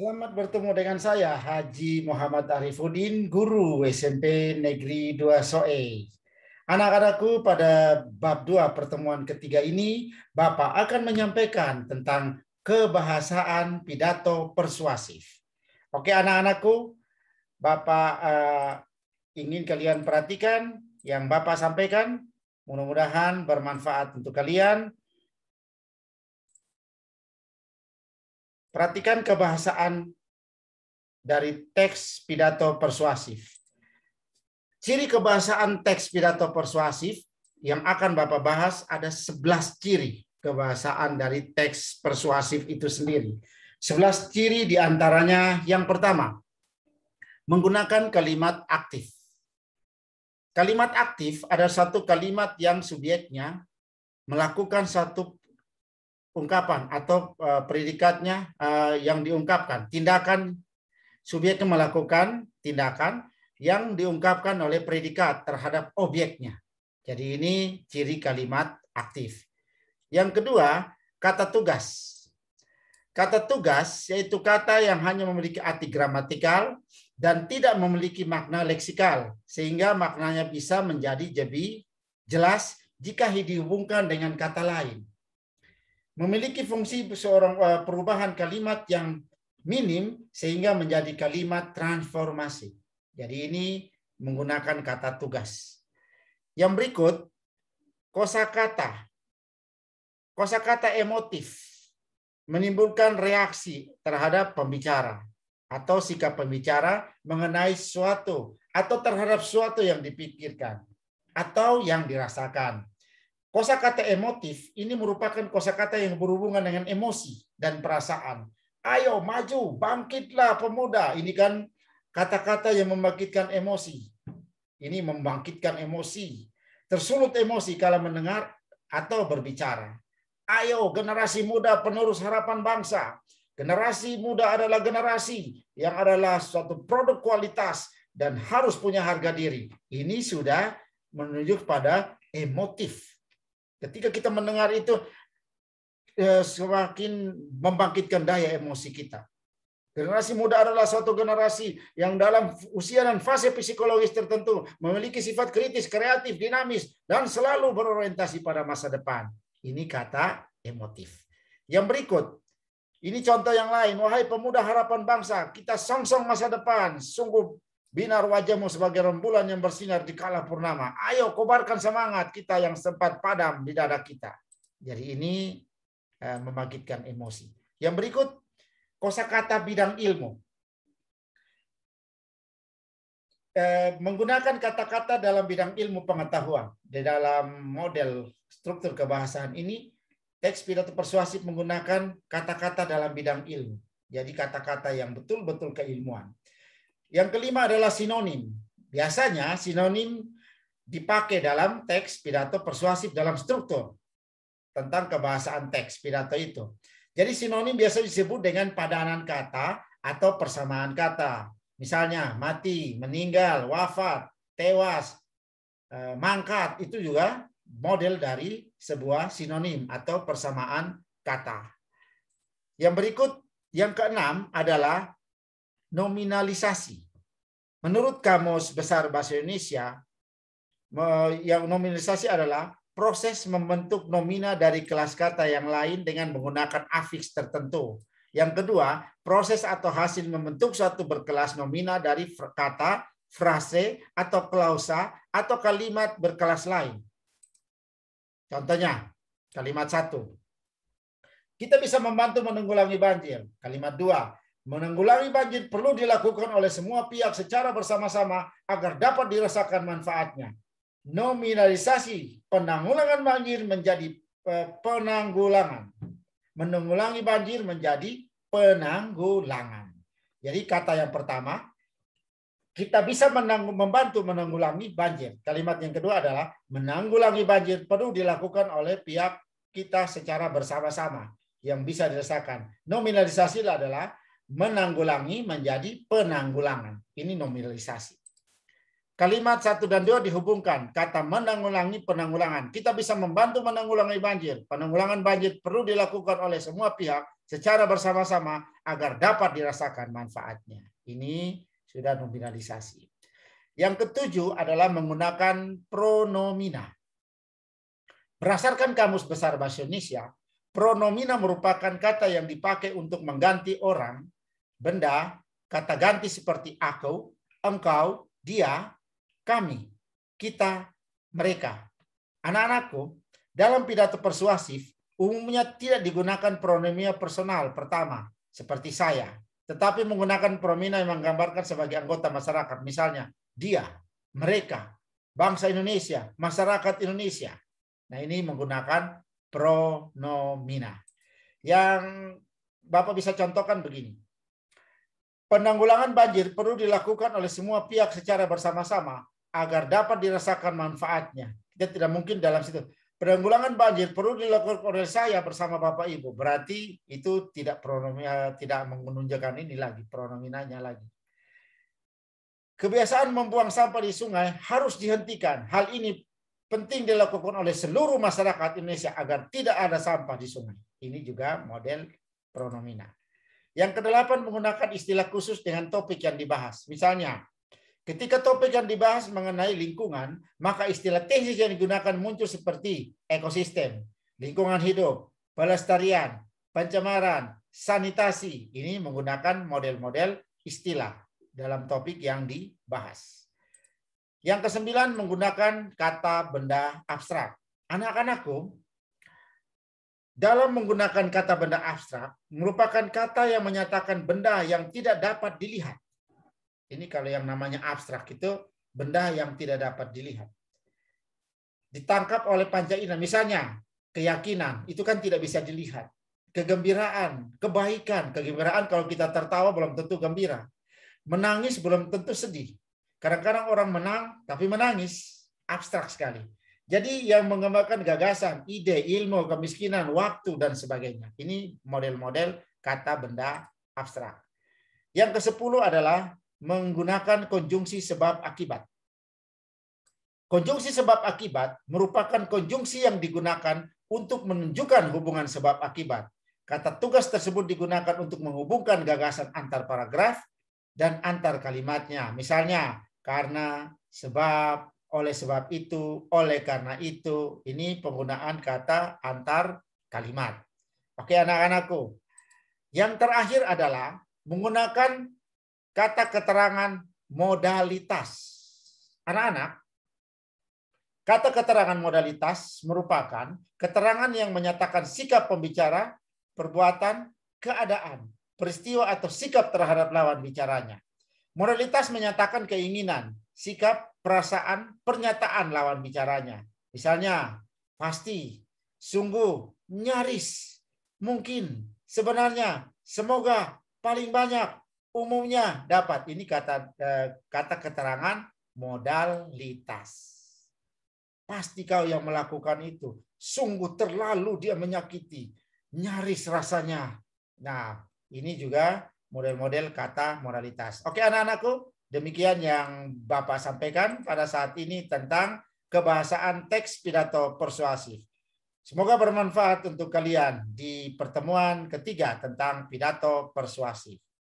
Selamat bertemu dengan saya, Haji Muhammad Arifuddin, Guru SMP Negeri 2 Soe. Anak-anakku, pada bab 2 pertemuan ketiga ini, Bapak akan menyampaikan tentang kebahasaan pidato persuasif. Oke anak-anakku, Bapak uh, ingin kalian perhatikan yang Bapak sampaikan. Mudah-mudahan bermanfaat untuk kalian. Perhatikan kebahasaan dari teks pidato persuasif. Ciri kebahasaan teks pidato persuasif yang akan Bapak bahas ada 11 ciri kebahasaan dari teks persuasif itu sendiri. 11 ciri diantaranya yang pertama, menggunakan kalimat aktif. Kalimat aktif ada satu kalimat yang subjeknya melakukan satu ungkapan atau eh, predikatnya eh, yang diungkapkan. Tindakan subjeknya melakukan tindakan yang diungkapkan oleh predikat terhadap objeknya. Jadi ini ciri kalimat aktif. Yang kedua, kata tugas. Kata tugas yaitu kata yang hanya memiliki arti gramatikal dan tidak memiliki makna leksikal sehingga maknanya bisa menjadi lebih jelas jika dihubungkan dengan kata lain memiliki fungsi seorang eh, perubahan kalimat yang minim sehingga menjadi kalimat transformasi. Jadi ini menggunakan kata tugas. Yang berikut kosakata. Kosakata emotif menimbulkan reaksi terhadap pembicara atau sikap pembicara mengenai suatu atau terhadap suatu yang dipikirkan atau yang dirasakan. Kosa kata emotif ini merupakan kosa kata yang berhubungan dengan emosi dan perasaan. Ayo maju, bangkitlah pemuda. Ini kan kata-kata yang membangkitkan emosi. Ini membangkitkan emosi. Tersulut emosi kalau mendengar atau berbicara. Ayo generasi muda penerus harapan bangsa. Generasi muda adalah generasi yang adalah suatu produk kualitas dan harus punya harga diri. Ini sudah menunjuk pada emotif Ketika kita mendengar itu, eh, semakin membangkitkan daya emosi kita. Generasi muda adalah suatu generasi yang dalam usia dan fase psikologis tertentu memiliki sifat kritis, kreatif, dinamis, dan selalu berorientasi pada masa depan. Ini kata emotif. Yang berikut, ini contoh yang lain. Wahai pemuda harapan bangsa, kita songsong masa depan. Sungguh Binar wajahmu sebagai rembulan yang bersinar di kala purnama. Ayo kobarkan semangat kita yang sempat padam di dada kita. Jadi ini eh, membangkitkan emosi. Yang berikut kosakata bidang ilmu. Eh, menggunakan kata-kata dalam bidang ilmu pengetahuan di dalam model struktur kebahasaan ini teks pidato persuasif menggunakan kata-kata dalam bidang ilmu. Jadi kata-kata yang betul-betul keilmuan. Yang kelima adalah sinonim. Biasanya sinonim dipakai dalam teks pidato persuasif dalam struktur tentang kebahasaan teks pidato itu. Jadi sinonim biasa disebut dengan padanan kata atau persamaan kata. Misalnya mati, meninggal, wafat, tewas, e, mangkat itu juga model dari sebuah sinonim atau persamaan kata. Yang berikut yang keenam adalah nominalisasi. Menurut Kamus Besar Bahasa Indonesia, yang nominalisasi adalah proses membentuk nomina dari kelas kata yang lain dengan menggunakan afiks tertentu. Yang kedua, proses atau hasil membentuk suatu berkelas nomina dari kata, frase, atau klausa, atau kalimat berkelas lain. Contohnya, kalimat satu. Kita bisa membantu menanggulangi banjir. Kalimat dua, Menanggulangi banjir perlu dilakukan oleh semua pihak secara bersama-sama agar dapat dirasakan manfaatnya. Nominalisasi penanggulangan banjir menjadi eh, penanggulangan. Menanggulangi banjir menjadi penanggulangan. Jadi kata yang pertama, kita bisa menang, membantu menanggulangi banjir. Kalimat yang kedua adalah menanggulangi banjir perlu dilakukan oleh pihak kita secara bersama-sama yang bisa dirasakan. Nominalisasi adalah menanggulangi menjadi penanggulangan. Ini nominalisasi. Kalimat satu dan dua dihubungkan. Kata menanggulangi penanggulangan. Kita bisa membantu menanggulangi banjir. Penanggulangan banjir perlu dilakukan oleh semua pihak secara bersama-sama agar dapat dirasakan manfaatnya. Ini sudah nominalisasi. Yang ketujuh adalah menggunakan pronomina. Berdasarkan Kamus Besar Bahasa Indonesia, pronomina merupakan kata yang dipakai untuk mengganti orang benda, kata ganti seperti aku, engkau, dia, kami, kita, mereka. Anak-anakku, dalam pidato persuasif, umumnya tidak digunakan pronomia personal pertama, seperti saya, tetapi menggunakan pronomina yang menggambarkan sebagai anggota masyarakat. Misalnya, dia, mereka, bangsa Indonesia, masyarakat Indonesia. Nah ini menggunakan pronomina. Yang Bapak bisa contohkan begini. Penanggulangan banjir perlu dilakukan oleh semua pihak secara bersama-sama agar dapat dirasakan manfaatnya. Kita tidak mungkin dalam situ. Penanggulangan banjir perlu dilakukan oleh saya bersama Bapak Ibu. Berarti itu tidak pronomia eh, tidak menunjukkan ini lagi pronominanya lagi. Kebiasaan membuang sampah di sungai harus dihentikan. Hal ini penting dilakukan oleh seluruh masyarakat Indonesia agar tidak ada sampah di sungai. Ini juga model pronomina. Yang kedelapan menggunakan istilah khusus dengan topik yang dibahas. Misalnya, ketika topik yang dibahas mengenai lingkungan, maka istilah tesis yang digunakan muncul seperti ekosistem, lingkungan hidup, pelestarian, pencemaran, sanitasi. Ini menggunakan model-model istilah dalam topik yang dibahas. Yang kesembilan menggunakan kata benda abstrak. Anak-anakku, dalam menggunakan kata benda abstrak merupakan kata yang menyatakan benda yang tidak dapat dilihat. Ini kalau yang namanya abstrak itu benda yang tidak dapat dilihat. Ditangkap oleh panca indera. Misalnya keyakinan itu kan tidak bisa dilihat. Kegembiraan, kebaikan. Kegembiraan kalau kita tertawa belum tentu gembira. Menangis belum tentu sedih. Kadang-kadang orang menang tapi menangis. Abstrak sekali. Jadi yang mengembangkan gagasan, ide, ilmu, kemiskinan, waktu, dan sebagainya. Ini model-model kata benda abstrak. Yang ke-10 adalah menggunakan konjungsi sebab akibat. Konjungsi sebab akibat merupakan konjungsi yang digunakan untuk menunjukkan hubungan sebab akibat. Kata tugas tersebut digunakan untuk menghubungkan gagasan antar paragraf dan antar kalimatnya. Misalnya, karena, sebab, oleh sebab itu, oleh karena itu, ini penggunaan kata antar kalimat. Oke anak-anakku, yang terakhir adalah menggunakan kata keterangan modalitas. Anak-anak, kata keterangan modalitas merupakan keterangan yang menyatakan sikap pembicara, perbuatan, keadaan, peristiwa atau sikap terhadap lawan bicaranya. Modalitas menyatakan keinginan, sikap, perasaan, pernyataan lawan bicaranya. Misalnya, pasti, sungguh, nyaris, mungkin, sebenarnya, semoga, paling banyak, umumnya dapat. Ini kata eh, kata keterangan modalitas. Pasti kau yang melakukan itu. Sungguh terlalu dia menyakiti. Nyaris rasanya. Nah, ini juga model-model kata moralitas. Oke anak-anakku, Demikian yang Bapak sampaikan pada saat ini tentang kebahasaan teks pidato persuasif. Semoga bermanfaat untuk kalian di pertemuan ketiga tentang pidato persuasif.